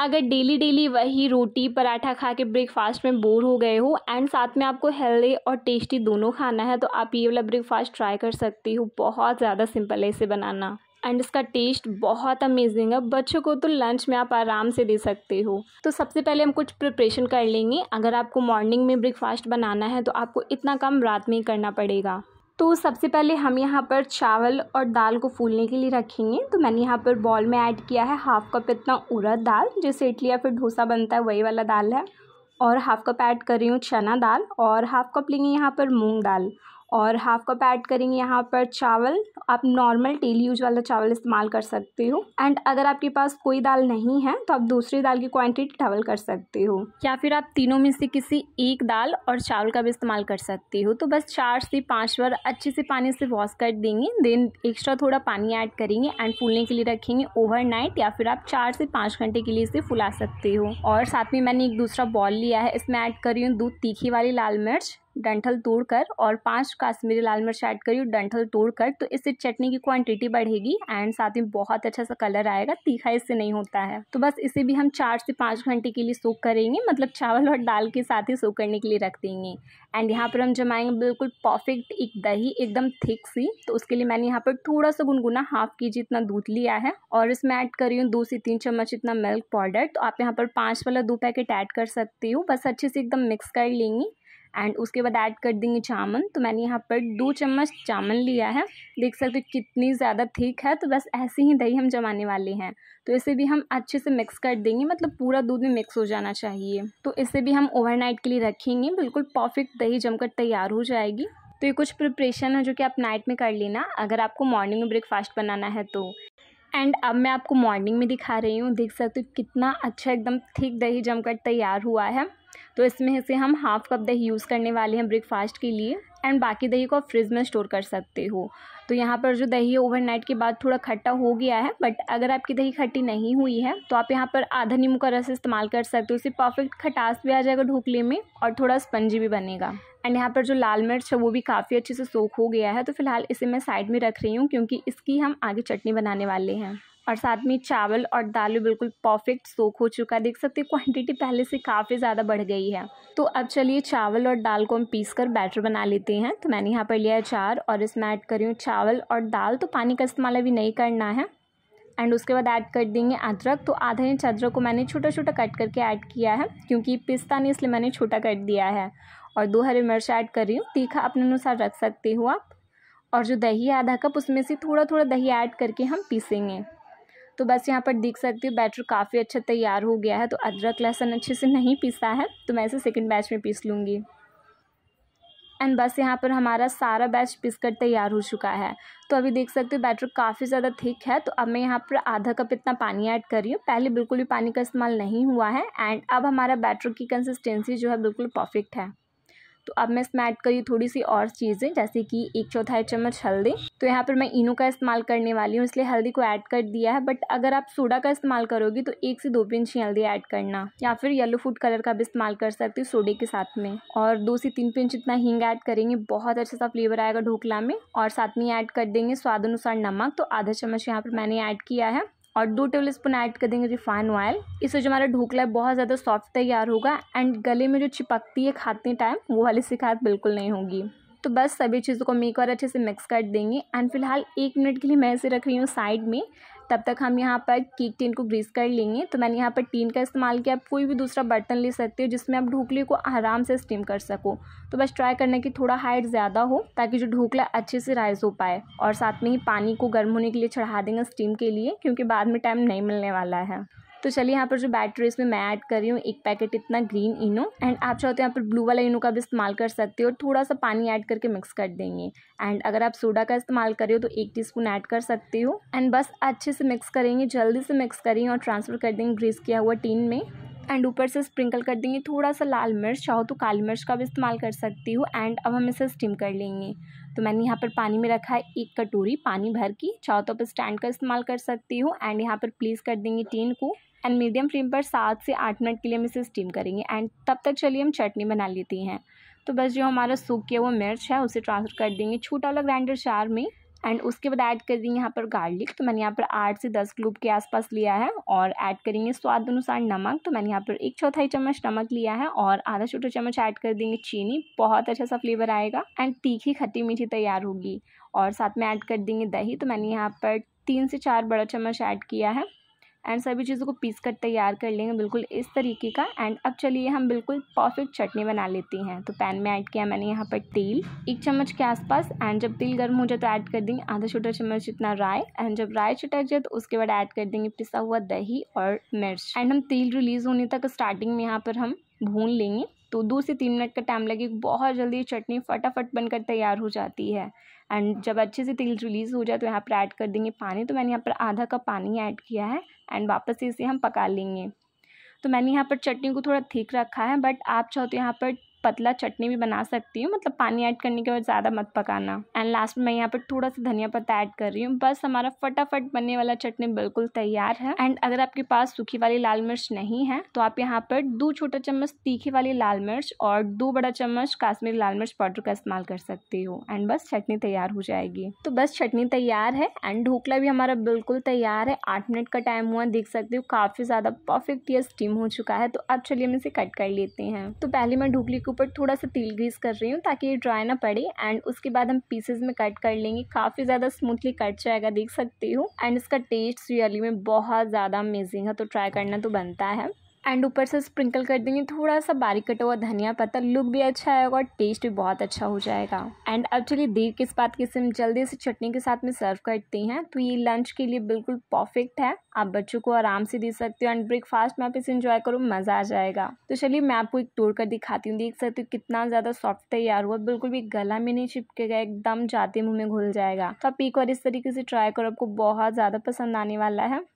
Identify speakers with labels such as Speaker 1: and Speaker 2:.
Speaker 1: अगर daily daily वही रोटी पराठा खा के ब्रेकफास्ट में बोर हो गए हो एंड साथ में आपको हेल्दी और टेस्टी दोनों खाना है तो आप ये वाला ब्रेकफास्ट ट्राई कर सकती हो बहुत ज़्यादा सिंपल है इसे बनाना एंड इसका टेस्ट बहुत अमेजिंग है बच्चों को तो लंच में आप आराम से दे सकते हो तो सबसे पहले हम कुछ प्रिपरेशन कर लेंगे अगर आपको मॉर्निंग में ब्रेकफास्ट बनाना है तो आपको इतना काम रात में ही करना पड़ेगा तो सबसे पहले हम यहाँ पर चावल और दाल को फूलने के लिए रखेंगे तो मैंने यहाँ पर बॉल में ऐड किया है हाफ़ कप इतना उड़द दाल जैसे इडली या फिर डोसा बनता है वही वाला दाल है और हाफ़ कप ऐड कर रही हूँ चना दाल और हाफ़ कप लेंगे यहाँ पर मूंग दाल और हाफ कप ऐड करेंगे यहाँ पर चावल आप नॉर्मल डेली यूज वाला चावल इस्तेमाल कर सकते हो एंड अगर आपके पास कोई दाल नहीं है तो आप दूसरी दाल की क्वांटिटी डबल कर सकते हो या फिर आप तीनों में से किसी एक दाल और चावल का भी इस्तेमाल कर सकते हो तो बस चार से पाँच बार अच्छे से पानी से वॉश कर देंगे देन एक्स्ट्रा थोड़ा पानी ऐड करेंगे एंड फूलने के लिए रखेंगे ओवर या फिर आप चार से पाँच घंटे के लिए इसे फुला सकते हो और साथ में मैंने एक दूसरा बॉल लिया है इसमें ऐड करी हूँ दूध तीखी वाली लाल मिर्च डंठल तोड़कर और पांच काश्मीरी लाल मिर्च ऐड करी और डंठल तोड़कर तो इससे चटनी की क्वांटिटी बढ़ेगी एंड साथ में बहुत अच्छा सा कलर आएगा तीखा इससे नहीं होता है तो बस इसे भी हम चार से पाँच घंटे के लिए सूख करेंगे मतलब चावल और दाल के साथ ही सूख करने के लिए रख देंगे एंड यहाँ पर हम जमाएंगे बिल्कुल परफेक्ट एक दही एकदम थिक सी तो उसके लिए मैंने यहाँ पर थोड़ा सा गुनगुना हाफ के जी इतना दूध लिया है और इसमें ऐड करी हूँ दो से तीन चम्मच इतना मिल्क पाउडर तो आप यहाँ पर पाँच वाला दो पैकेट ऐड कर सकती हो बस अच्छे से एकदम मिक्स कर लेंगी एंड उसके बाद ऐड कर देंगे चावल तो मैंने यहाँ पर दो चम्मच चावल लिया है देख सकते हो कितनी ज़्यादा थीक है तो बस ऐसे ही दही हम जमाने वाले हैं तो इसे भी हम अच्छे से मिक्स कर देंगे मतलब पूरा दूध में मिक्स हो जाना चाहिए तो इसे भी हम ओवरनाइट के लिए रखेंगे बिल्कुल परफेक्ट दही जमकर तैयार हो जाएगी तो ये कुछ प्रिपरेशन है जो कि आप नाइट में कर लेना अगर आपको मॉर्निंग में ब्रेकफास्ट बनाना है तो एंड अब मैं आपको मॉर्निंग में दिखा रही हूँ देख सकते हो कितना अच्छा एकदम थिक दही जमकर तैयार हुआ है तो इसमें से हम हाफ़ कप दही यूज़ करने वाले हैं ब्रेकफास्ट के लिए एंड बाकी दही को आप फ्रिज में स्टोर कर सकते हो तो यहाँ पर जो दही है ओवरनाइट के बाद थोड़ा खट्टा हो गया है बट अगर आपकी दही खट्टी नहीं हुई है तो आप यहाँ पर आधा नींबू का रस इस्तेमाल कर सकते हो इसे परफेक्ट खटास भी आ जाएगा ढोकले में और थोड़ा स्पंजी भी बनेगा एंड यहाँ पर जो लाल मिर्च है वो भी काफ़ी अच्छे से सोख हो गया है तो फिलहाल इसे मैं साइड में रख रही हूँ क्योंकि इसकी हम आगे चटनी बनाने वाले हैं और साथ में चावल और दाल भी बिल्कुल परफेक्ट सोख हो चुका है देख सकते हैं क्वांटिटी पहले से काफ़ी ज़्यादा बढ़ गई है तो अब चलिए चावल और दाल को हम पीस कर बैटर बना लेते हैं तो मैंने यहाँ पर लिया है चार और इसमें ऐड करी हूँ चावल और दाल तो पानी का इस्तेमाल अभी नहीं करना है एंड उसके बाद ऐड कर देंगे अदरक तो आधा इंच अदरक को मैंने छोटा छोटा कट करके ऐड किया है क्योंकि पिस्ता नहीं इसलिए मैंने छोटा कट दिया है और दो हरी मिर्च ऐड कर रही हूँ तीखा अपने अनुसार रख सकते हो आप और जो दही है आधा कप उसमें से थोड़ा थोड़ा दही ऐड करके हम पीसेंगे तो बस यहाँ पर देख सकती हो बैटर काफ़ी अच्छा तैयार हो गया है तो अदरक लहसुन अच्छे से नहीं पीसा है तो मैं इसे सेकेंड बैच में पीस लूँगी एंड बस यहाँ पर हमारा सारा बैच पिसकर तैयार हो चुका है तो अभी देख सकते हो बैटर काफ़ी ज़्यादा थिक है तो अब मैं यहाँ पर आधा कप इतना पानी ऐड कर रही हूँ पहले बिल्कुल भी पानी का इस्तेमाल नहीं हुआ है एंड अब हमारा बैटर की कंसिस्टेंसी जो है बिल्कुल परफेक्ट है तो अब मैं इसमें ऐड करी थोड़ी सी और चीज़ें जैसे कि एक चौथाई चम्मच हल्दी तो यहाँ पर मैं इनो का इस्तेमाल करने वाली हूँ इसलिए हल्दी को ऐड कर दिया है बट अगर आप सोडा का इस्तेमाल करोगी तो एक से दो पिंच ही हल्दी ऐड करना या फिर येलो फूड कलर का भी इस्तेमाल कर सकते हो सोडे के साथ में और दो से तीन पिंच इतना हींग ऐड करेंगे बहुत अच्छा सा फ्लेवर आएगा ढोकला में और साथ में ऐड कर देंगे स्वाद अनुसार नमक तो आधा चम्मच यहाँ पर मैंने ऐड किया है और दो टेबल स्पून ऐड कर देंगे रिफाइन ऑयल इससे जो हमारा ढोकला है बहुत ज़्यादा सॉफ्ट तैयार होगा एंड गले में जो चिपकती है खाते टाइम वो वाली शिकायत बिल्कुल नहीं होगी तो बस सभी चीज़ों को मेक एक अच्छे से मिक्स कर देंगे एंड फिलहाल एक मिनट के लिए मैं इसे रख रही हूँ साइड में तब तक हम यहाँ पर केक टीन को ग्रीस कर लेंगे तो मैंने यहाँ पर टीन का इस्तेमाल किया आप कोई भी दूसरा बर्तन ले सकते हो जिसमें आप ढोकले को आराम से स्टीम कर सको तो बस ट्राई करना कि थोड़ा हाइट ज़्यादा हो ताकि जो ढोकला अच्छे से राइज हो पाए और साथ में ही पानी को गर्म होने के लिए चढ़ा देंगे स्टीम के लिए क्योंकि बाद में टाइम नहीं मिलने वाला है तो चलिए यहाँ पर जो बैटरी इसमें मैं ऐड कर रही हूँ एक पैकेट इतना ग्रीन इनो एंड आप चाहो तो यहाँ पर ब्लू वाला इनो का भी इस्तेमाल कर सकते हो थोड़ा सा पानी ऐड करके मिक्स कर देंगे एंड अगर आप सोडा का इस्तेमाल कर रहे हो तो एक टीस्पून ऐड कर सकते हो एंड बस अच्छे से मिक्स करेंगे जल्दी से मिक्स करेंगे और ट्रांसफ़र कर देंगे ग्रीस किया हुआ टीन में एंड ऊपर से स्प्रिंकल कर देंगे थोड़ा सा लाल मिर्च चाहो तो काली मिर्च का भी इस्तेमाल कर सकती हो एंड अब हम इसे स्टीम कर लेंगे तो मैंने यहाँ पर पानी में रखा है एक कटोरी पानी भर की चाहो तो आप स्टैंड का इस्तेमाल कर सकती हो एंड यहाँ पर प्लेस कर देंगे टीन को एंड मीडियम फ्लेम पर सात से आठ मिनट के लिए हम इसे स्टीम करेंगे एंड तब तक चलिए हम चटनी बना लेती हैं तो बस जो हमारा सूख किया हुआ मिर्च है उसे ट्रांसफ़र कर देंगे छोटा वाला ग्राइंडर चार में एंड उसके बाद ऐड कर देंगे यहाँ पर गार्लिक तो मैंने यहाँ पर आठ से दस क्लूब के आसपास लिया है और ऐड करेंगे स्वाद अनुसार नमक तो मैंने यहाँ पर एक चौथाई चम्मच नमक लिया है और आधा छोटा चम्मच ऐड कर देंगे चीनी बहुत अच्छा सा फ्लेवर आएगा एंड तीखी खट्टी मीठी तैयार होगी और साथ में ऐड कर देंगे दही तो मैंने यहाँ पर तीन से चार बड़ा चम्मच ऐड किया है एंड सभी चीज़ों को पीस कर तैयार कर लेंगे बिल्कुल इस तरीके का एंड अब चलिए हम बिल्कुल परफेक्ट चटनी बना लेती हैं तो पैन में ऐड किया मैंने यहाँ पर तेल एक चम्मच के आसपास एंड जब तेल गर्म हो जाए तो ऐड कर देंगे आधा छोटा चम्मच जितना राय एंड जब राय छिटक जाए तो उसके बाद ऐड कर देंगे पिसा हुआ दही और मिर्च एंड हम तेल रिलीज होने तक स्टार्टिंग में यहाँ पर हम भून लेंगे तो दो से तीन मिनट का टाइम लगेगा बहुत जल्दी चटनी फटाफट बनकर तैयार हो जाती है एंड जब अच्छे से तेल रिलीज़ हो जाए तो यहाँ पर ऐड कर देंगे पानी तो मैंने यहाँ पर आधा कप पानी ऐड किया है एंड वापस इसे हम पका लेंगे तो मैंने यहाँ पर चटनी को थोड़ा ठीक रखा है बट आप चाहो तो यहाँ पर पतला चटनी भी बना सकती हूँ मतलब पानी ऐड करने के बाद ज़्यादा मत पकाना एंड लास्ट में मैं यहाँ पर थोड़ा सा धनिया पत्ता ऐड कर रही हूँ बस हमारा फटाफट बनने वाला चटनी बिल्कुल तैयार है एंड अगर आपके पास सूखी वाली लाल मिर्च नहीं है तो आप यहाँ पर दो छोटा चम्मच तीखी वाली लाल मिर्च और दो बड़ा चम्मच काश्मीरी लाल मिर्च पाउडर का इस्तेमाल कर सकती हो एंड बस चटनी तैयार हो जाएगी तो बस चटनी तैयार है एंड ढोकला भी हमारा बिल्कुल तैयार है आठ मिनट का टाइम हुआ देख सकते हो काफ़ी ज़्यादा परफेक्ट यह स्टीम हो चुका है तो अब चलिए हम इसे कट कर लेते हैं तो पहले मैं ढोकली इसके ऊपर थोड़ा सा तेल ग्रीस कर रही हूँ ताकि ये ड्राई ना पड़े एंड उसके बाद हम पीसेज में कट कर लेंगे काफ़ी ज़्यादा स्मूथली कट जाएगा देख सकते हो एंड इसका टेस्ट रियली में बहुत ज़्यादा अमेजिंग है तो ट्राई करना तो बनता है एंड ऊपर से स्प्रिंकल कर देंगे थोड़ा सा बारीक कटा हुआ धनिया पत्ता लुक भी अच्छा आएगा और टेस्ट भी बहुत अच्छा हो जाएगा एंड अब चलिए देर किस बात की सिम जल्दी से चटनी के साथ में सर्व करती हैं तो ये लंच के लिए बिल्कुल परफेक्ट है आप बच्चों को आराम से दे सकते हो एंड ब्रेकफास्ट में आप इसे इंजॉय करो मज़ा आ जाएगा तो चलिए मैं आपको एक तोड़ कर दिखाती हूँ देख सकते हो कितना ज़्यादा सॉफ्ट तैयार हुआ बिल्कुल भी गला में नहीं चिपकेगा एकदम जाते मुँह में घुल जाएगा तो आप एक बार इस तरीके से ट्राई करो आपको बहुत ज़्यादा पसंद आने वाला है